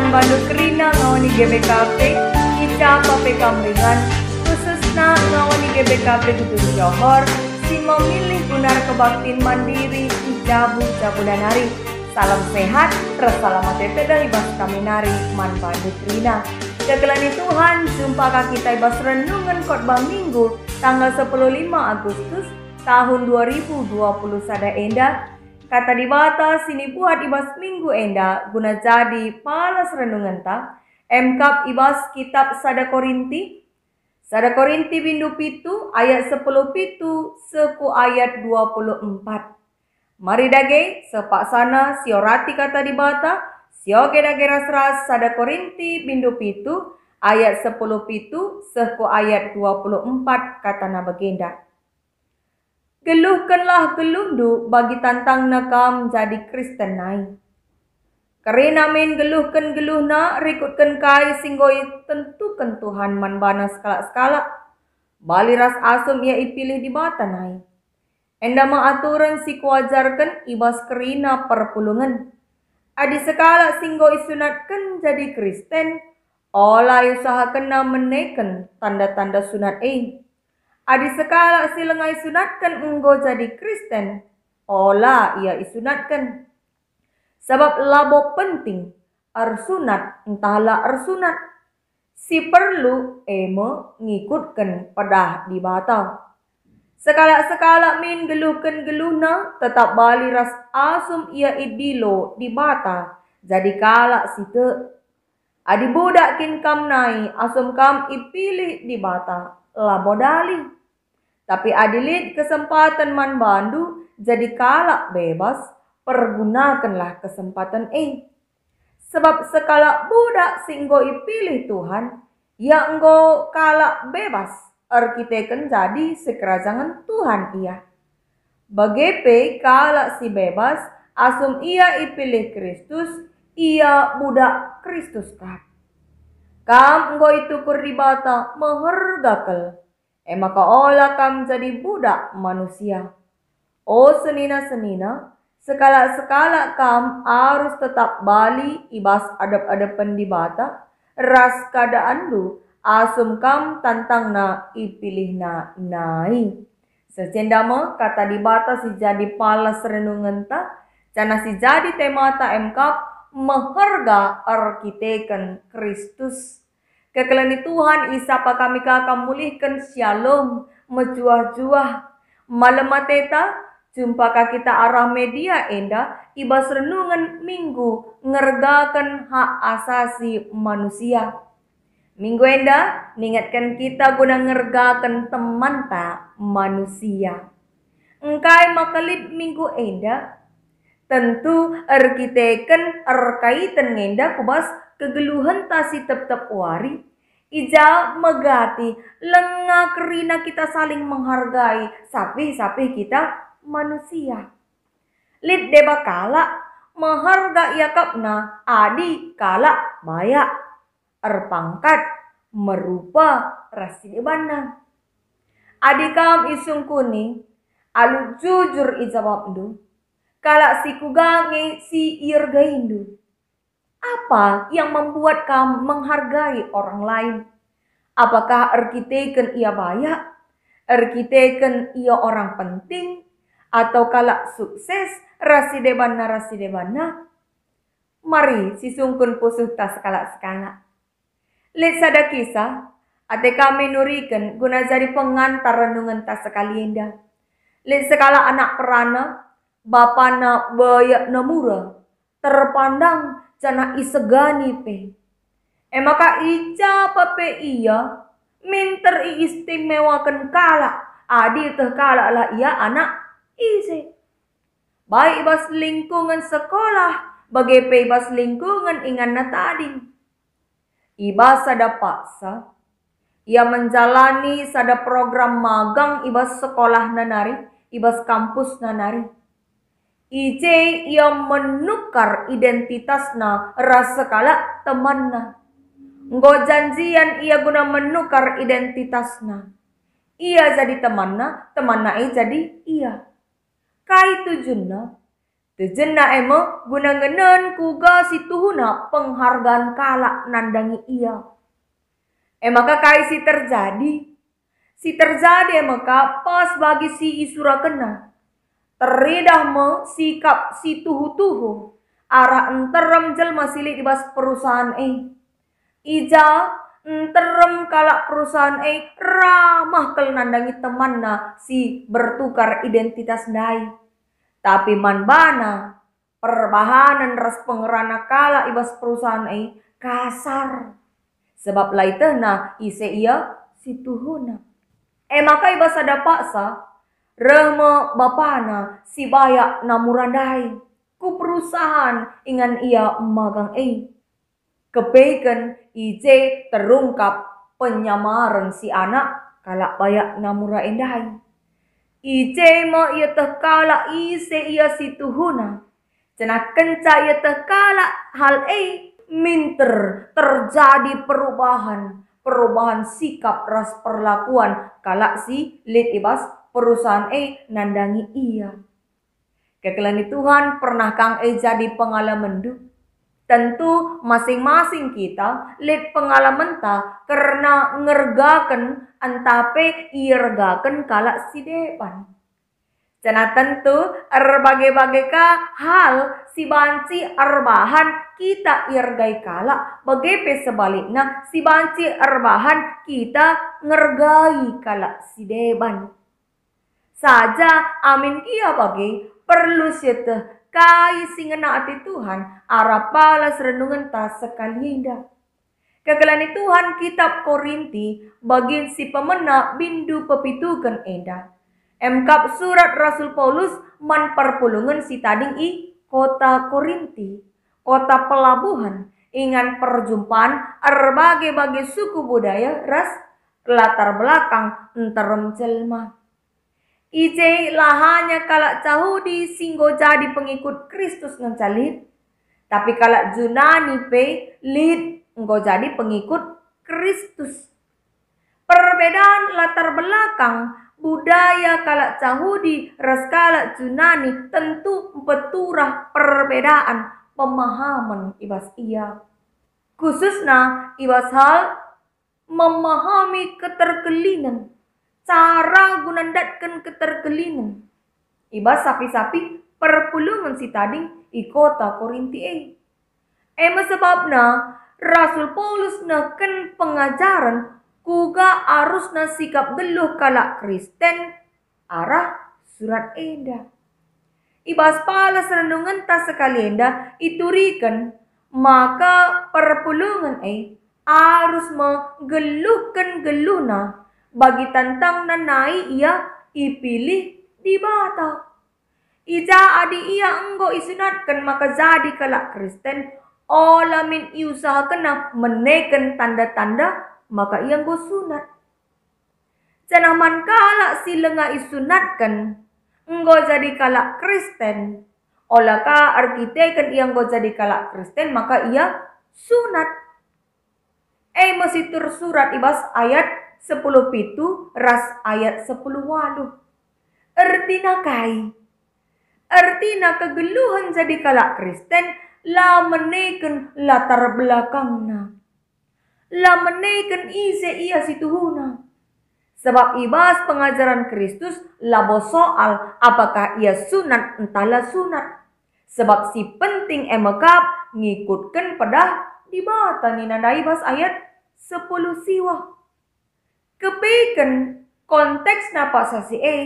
Panbalot Rina ngaweni ni GBKP, Ica kambingan khusus na nga ni GBKP Dugun Johor, si memilih Gunar Kebaktin Mandiri, Ica Buca Budanari. Salam sehat, tersalamat tepe ya, dari Bas Kaminari, Manbalot Rina. Kegelani Tuhan, jumpa kaki Taibas Renungan Kotbah Minggu, tanggal 15 Agustus tahun 2020 sada Endah, Kata di batas ini buat ibas minggu enda guna jadi palas renungan ta. Emkap ibas kitab Sada Korinti. Sada Korinti bindu pitu ayat 10 pitu seku ayat 24. Mari dage sepak sana siorati kata di bata Sioge dage ras Sada Korinti bindu pitu ayat 10 pitu seku ayat 24 kata na begenda. Geluhkanlah gelunduk bagi tantang nakam jadi Kristen naik. Karena main geluhkan geluhna rikutkan kai singgoi tentukan Tuhan manbana skala-skala. Baliras asum ia ipilih di bata naik. Enda aturan si kuajarkan ibas kerina perpulungan. Adi sekala singgo isunatkan jadi Kristen, olah usahakan kena meneken tanda-tanda sunat eh. Adi sekala si silengai sunatkan enggo jadi Kristen. Ola ia isunatkan. Sebab labo penting. Arsunat entahlah arsunat. Si perlu emo ngikutkan pedah di bata. Sekala-sekala min geluhkan geluna tetap bali ras asum ia idilo di bata. Jadi kalak situ. Adi budak kin kam nai asum kam ipilih di bata. Labo dali. Tapi adilit kesempatan Man Bandu jadi kalak bebas, pergunakanlah kesempatan ini. Sebab sekalak budak singgo pilih Tuhan, ya enggo kalak bebas, arkiteken jadi sekerajangan Tuhan ia. Bagepe kalak si bebas, asum ia ipilih Kristus, ia budak Kristus kan. Kam enggo itu kuribata menghargakel. E eh, ola kam jadi budak manusia. O oh, senina-senina, sekala-sekala kam harus tetap bali ibas adab adab pendibata. ras keadaan lu asum kam tantang na ipilih na nai. Secendama kata dibata si jadi palas renungan ta, cana si jadi temata emkap meharga arkiteken Kristus Kekelain Tuhan isapa pakamika kamulihkan shalom mejuah-juah Mateta, jumpa kita arah media enda ibas renungan minggu ngergakan hak asasi manusia. Minggu enda ningatkan kita guna ngergakan teman tak manusia. Engkai makalip minggu enda tentu erkiteken erkaiten er ngenda kubas Kegeluhan tasi tep-tep wari. Ija megati, lengah kerina kita saling menghargai, sapi-sapi kita manusia. Lid deba kala, maharga ia kapna, adi kala maya Erpangkat, merupa rasi debana. Adi kam isung kuning, alu jujur ijawab du. Kala si kugangi si irga hindu apa yang membuat kamu menghargai orang lain? Apakah erkiteken ia banyak, Erkiteken ia orang penting? Atau kalau sukses rasidebana rasidebana? Mari sisungkun pusuh tas kalak-skala. Let sada kisah, ate kami nurikan guna jadi pengantar renungan tas sekali indah. Let sekala anak perana, bapana bayak namura, terpandang cana isegani pe. Emaka ica pape iya, minter iistimewakan kala, adi teh kala lah iya anak ise. Baik bas lingkungan sekolah, bagai pe bas lingkungan ingan na tadi. Iba sada paksa, ia menjalani sada program magang ibas sekolah nanari, ibas kampus nanari. IC yang menukar identitasna teman temanna. nggak janjian ia guna menukar identitasna. Ia jadi temanna, temanna ia e jadi ia. Kai Tujun na emo guna ngenen kuga situhuna penghargaan kala nandangi ia. Emaka kai si terjadi. Si terjadi emaka pas bagi si isura kena Teridah sikap si tuhu-tuhu. Arah enterem jelma silik dibas perusahaan E. Ija enterem kalak perusahaan E ramah kel nandangi na si bertukar identitas dai. Tapi man bana perbahanan ras pengerana kala ibas perusahaan E kasar. Sebab laitena ise ia si situhuna. Eh maka ibas ada paksa Rama bapana si bayak namurandai. Ku perusahaan ingan ia magang ei. Kebaikan ije terungkap penyamaran si anak kalak bayak namura endai. Ije ma ia tekala ise ia situhuna. Cena kenca ia tekala hal ei minter terjadi perubahan perubahan sikap ras perlakuan kalak si lit ibas perusahaan E nandangi ia. Kekelani Tuhan pernah Kang E jadi pengalaman du. Tentu masing-masing kita lihat pengalaman ta karena ngergaken antape iergakan kalak si depan. Cana tentu erbagai-bagai ka hal si banci erbahan kita irgai kala bagepe sebaliknya si banci erbahan kita ngergai kala si depan. Saja amin kia bagi perlu sete kai singa naati Tuhan arapala renungan tas sekali indah. Kegelani Tuhan kitab Korinti bagian si pemena bindu pepitukan enda. Emkap surat Rasul Paulus man perpulungan si tading i kota Korinti, kota pelabuhan, ingan perjumpaan erbagai bagai suku budaya ras latar belakang enterem jelma. Ije lahanya kalak cahudi singgo jadi pengikut Kristus ngecalit. Tapi kalak Junani pe lid ngo jadi pengikut Kristus. Perbedaan latar belakang budaya kalak cahudi res kalak Junani tentu beturah perbedaan pemahaman ibas ia. Khususnya ibas hal memahami keterkelinan cara gunandatkan ketergelingan. Iba sapi-sapi perpulungan si tading ikota Korinti Korintie. Ema sebabna Rasul Paulus na ken pengajaran kuga arus na sikap geluh kala Kristen arah surat enda. Ibas pala serendungan tas sekalenda iturikan maka perpulungan eh arus menggeluhkan geluna bagi tentang nanai ia ipilih bata. Ija adi ia enggo isunatkan maka jadi kalak Kristen olamin iusaha kena meneken tanda-tanda maka ia enggo sunat. Cenaman kalak si lenga isunatkan enggo jadi kalak Kristen olaka arkiteken ia enggo jadi kalak Kristen maka ia sunat. Eh masih tersurat ibas ayat sepuluh pitu ras ayat sepuluh walu. Ertina kai. Ertina kegeluhan jadi kalak Kristen la meneken latar belakangna. La meneken ise ia situhuna. Sebab ibas pengajaran Kristus labo soal apakah ia sunat entahlah sunat. Sebab si penting emekap ngikutkan pedah di bawah nina daibas ayat sepuluh siwa. Kebaikan konteks sasi e.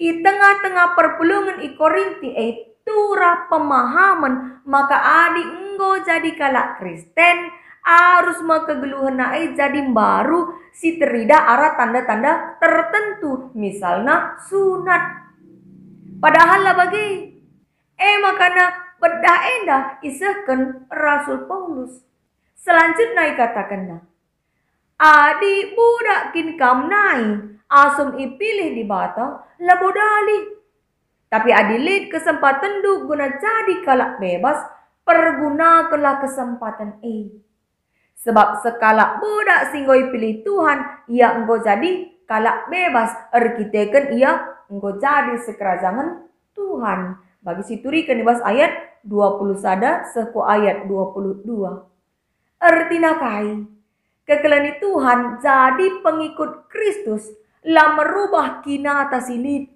I tengah-tengah perpulungan i korinti e turah pemahaman maka adi enggo jadi kalak Kristen harus makegeluhena ai e jadi baru si terida arah tanda-tanda tertentu misalnya sunat. Padahal lah bagi eh makana bedah endah isahkan Rasul Paulus. Selanjutnya katakanlah Adi budak kin kam nai, asum ipilih di bata dali. Tapi adi lid kesempatan du guna jadi kalak bebas, pergunakanlah kesempatan e. Sebab sekala budak singgoi pilih Tuhan, ia enggo jadi kalak bebas, erkiteken ia enggo jadi sekerajangan Tuhan. Bagi situri kenibas ayat 20 sada seku ayat 22. Ertina kai kekelani Tuhan jadi pengikut Kristus lah merubah kina atas silit.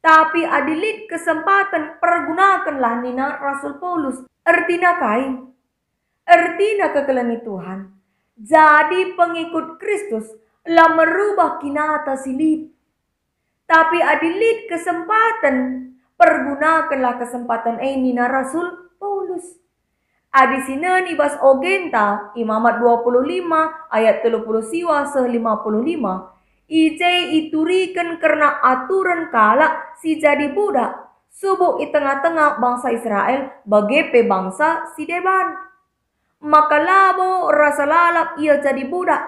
Tapi adilit kesempatan pergunakanlah nina Rasul Paulus. Ertina kain. Ertina kekelani Tuhan. Jadi pengikut Kristus lah merubah kina atas silit. Tapi adilit kesempatan pergunakanlah kesempatan ini nina Rasul Paulus. Adi sina ni bas ogenta imamat 25 ayat 30 siwa se 55. Ije iturikan karena aturan kalak si jadi budak. Subuh i tengah-tengah bangsa Israel bagai pe bangsa si Deban. Maka labo rasa lalap ia jadi budak.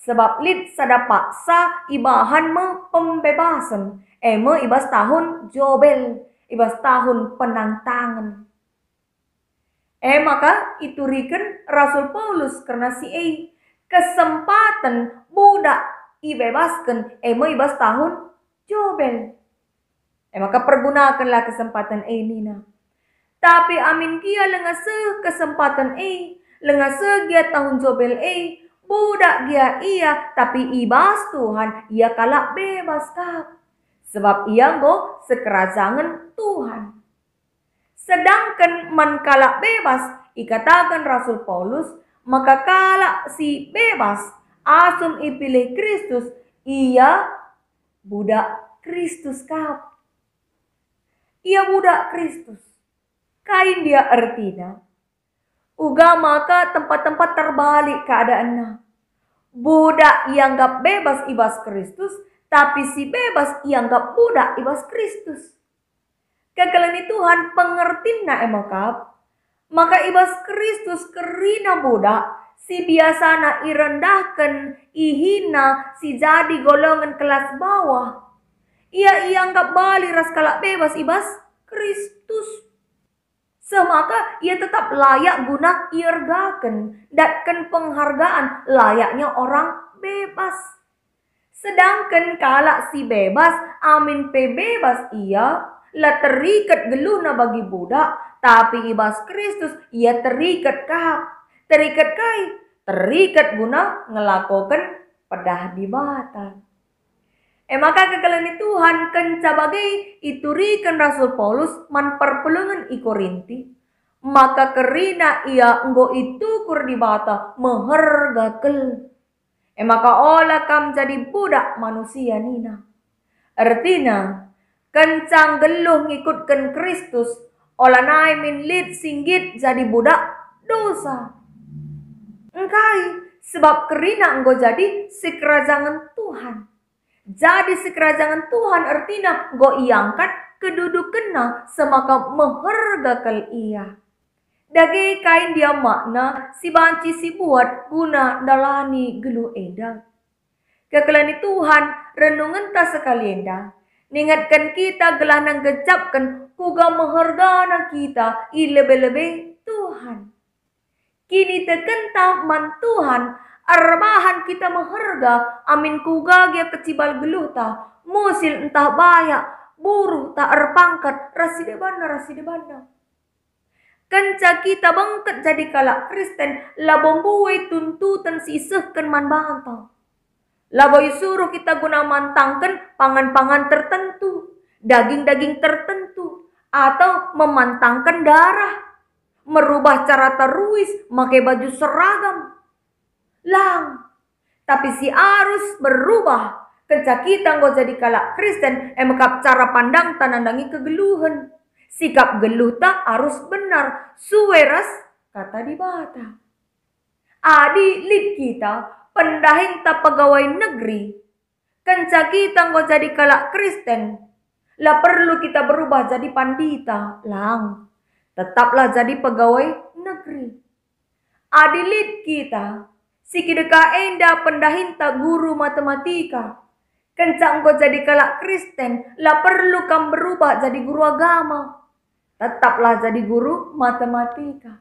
Sebab lid sada paksa ibahan me pembebasan. Eme ibas tahun jobel, ibas tahun penantangan. Eh maka itu riken Rasul Paulus karena si E kesempatan budak ibebaskan eh mau ibas tahun jobel. Eh maka pergunakanlah kesempatan eh nina. Tapi amin kia lengah se kesempatan eh se dia tahun jobel eh budak dia iya tapi ibas Tuhan ia kalah bebas kap. Sebab ia go sekerajangan Tuhan dikatakan mankala bebas, ikatakan Rasul Paulus, maka kala si bebas asum ipilih Kristus, ia budak Kristus kap. Ia budak Kristus. Kain dia artinya, Uga maka tempat-tempat terbalik keadaannya. Budak yang gak bebas ibas Kristus, tapi si bebas yang gak budak ibas Kristus kekeleni Tuhan pengertin na emakap. Maka ibas Kristus kerina budak si biasa biasana irendahkan, ihina, si jadi golongan kelas bawah. Ia ia anggap bali ras kalak bebas ibas Kristus. Semaka ia tetap layak guna irgaken, datken penghargaan layaknya orang bebas. Sedangkan kalak si bebas, amin pe bebas ia, la terikat geluna bagi budak, tapi ibas Kristus ia terikat kap, terikat kai, terikat guna ngelakukan pedah di batang. E eh, maka kekalani Tuhan kan itu rikan Rasul Paulus man perpelungan i Korinti. Maka kerina ia enggo kur di bata meharga kel. E eh, maka olah kam jadi budak manusia nina. artina kencang geluh ngikutkan Kristus olah naik min lid singgit jadi budak dosa engkai sebab kerina engkau jadi si Tuhan jadi si Tuhan artinya engkau iangkan kena semaka menghargakan ia dagi kain dia makna si banci si buat guna dalani gelu edang. Kekelani Tuhan renungan tak sekali endang. Ningatkan kita nang gejapkan kuga anak kita ilebe-lebe Tuhan. Kini tekentah man Tuhan arbahan kita mengharga amin kuga dia kecibal geluta musil entah bayak buruh tak erpangkat rasidi rasidebana. Kenca kita bengket jadi kalak Kristen labombuwe tuntutan sisihkan man bantang Laboi suruh kita guna mantangkan pangan-pangan tertentu, daging-daging tertentu, atau memantangkan darah, merubah cara teruis, pakai baju seragam. Lang, tapi si arus berubah. Kerja kita nggak jadi kalak Kristen, emekap cara pandang tanandangi kegeluhan. Sikap geluh tak harus benar, suweras kata di bata. Adi lid kita pendahin ta pegawai negeri. Kenca kita nggak jadi kalak Kristen. Lah perlu kita berubah jadi pandita, lang. Tetaplah jadi pegawai negeri. Adilit kita, si kideka enda pendahin ta guru matematika. Kenca engkau jadi kalak Kristen, lah perlu kamu berubah jadi guru agama. Tetaplah jadi guru matematika.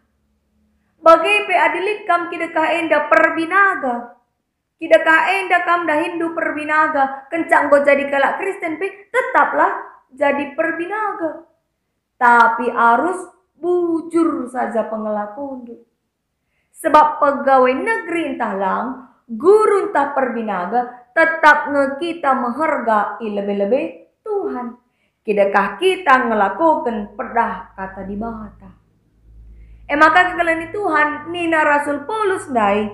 Bagai pe Adilit kam kideka enda perbinaga tidak kam dah Hindu perbinaga, kencang go jadi kalak Kristen pi, tetaplah jadi perbinaga. Tapi arus bujur saja pengelaku Hindu Sebab pegawai negeri entah lang, guru entah perbinaga, tetap nge kita menghargai lebih-lebih Tuhan. Kidakah kita ngelakukan pedah kata di mata Eh maka kekalani Tuhan, Nina Rasul Paulus dai,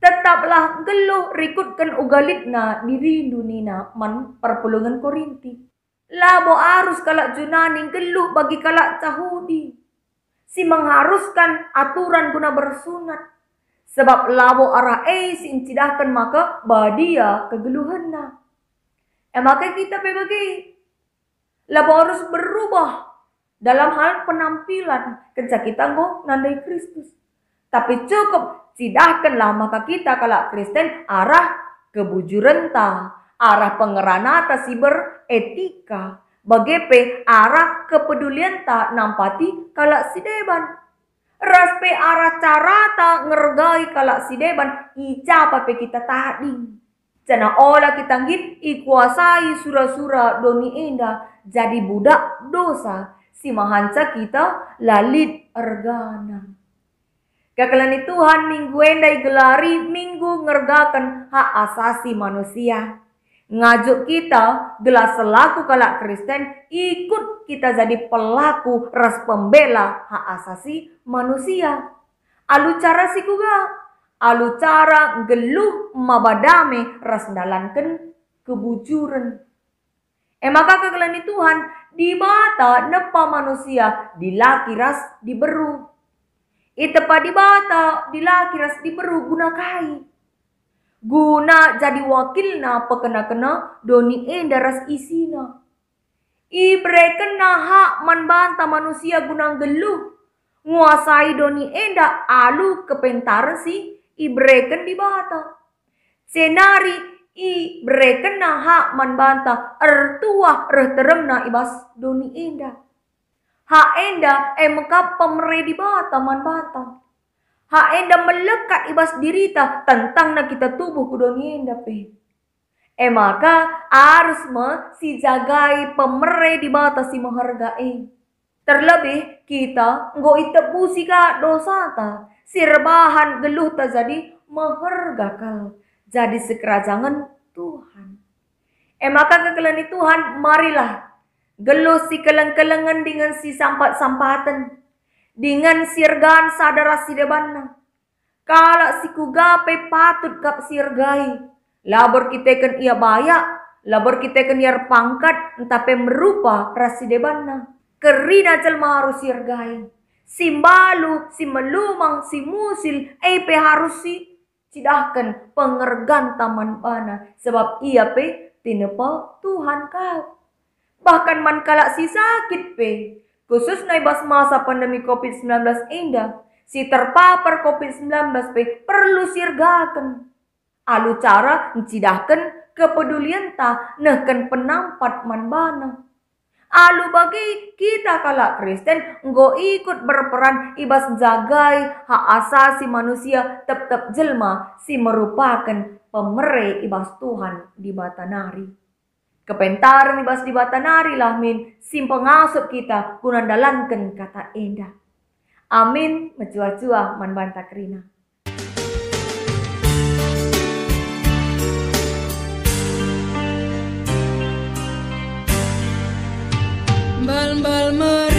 tetaplah geluh rikutkan ugalitna diri dunina man perpulungan Korinti. Labo arus kalak junaning geluh bagi kalak cahudi. Si mengharuskan aturan guna bersunat. Sebab labo arah ei si incidahkan maka badia kegeluhanna. Emaknya kita berbagi. Labo arus berubah dalam hal penampilan. Kerja kita nggo nandai Kristus tapi cukup sidahkanlah maka kita kalau Kristen arah kebujurenta, arah pengerana atas siber etika. Bagepe arah kepedulian tak nampati kalau si deban Raspe arah cara tak ngergai si deban ica pape kita tadi Cana ola kita ngit ikuasai sura-sura doni indah jadi budak dosa. Si mahanca kita lalit ergana. Kekalani Tuhan mingguenda gelari minggu ngergakan hak asasi manusia. Ngajuk kita gelas selaku kala Kristen ikut kita jadi pelaku res pembela hak asasi manusia. Alu cara Si Kuga Alu cara geluh mabadame Ras dalankan kebujuran. Emaka kekalani Tuhan di mata nepa manusia dilaki ras diberu di bata di laki ras di diperu guna kai. Guna jadi wakil na pekena-kena doni ras isina. Ibre kena hak manbanta manusia guna geluh. Nguasai doni enda alu kepentar si ibreken di bata. Senari i breken na hak manbanta ertuah reterem na ibas doni enda haenda emka eh, pemredi batam, batan. Haenda melekat ibas dirita tentang na kita tubuh enda pe. E maka harus me si jagai pemredi si menghargai. Terlebih kita ngo itebusi ka dosa ta sirbahan geluh ta jadi menghargakal jadi sekerajangan Tuhan. E maka kekelani Tuhan marilah Gelo si keleng-kelengan dengan si sampat-sampatan. Dengan sirgan sadara si debanna. Kalau si kuga pe patut kap sirgai. Labor kita kan ia bayak. Labor kita kan ia pangkat. tapi merupa rasi debanna. Kerina celma harus sirgai. malu, si melumang, si musil, epe harus si. Cidahkan pengergan taman bana. Sebab ia pe tinepa Tuhan kau. Bahkan mankala si sakit pe. Khusus naibas masa pandemi COVID-19 indah. Si terpapar COVID-19 pe perlu sirgakan. Alu cara mencidahkan kepedulian ta neken penampat man manbana. Alu bagi kita kala Kristen nggo ikut berperan ibas jagai hak asasi manusia tetap jelma si merupakan pemerai ibas Tuhan di batanari. Kepentar nih bas di batanari lah min simpang asup kita kunan dalankan kata endah. Amin mecua-cua man bantah kerina. Bal-bal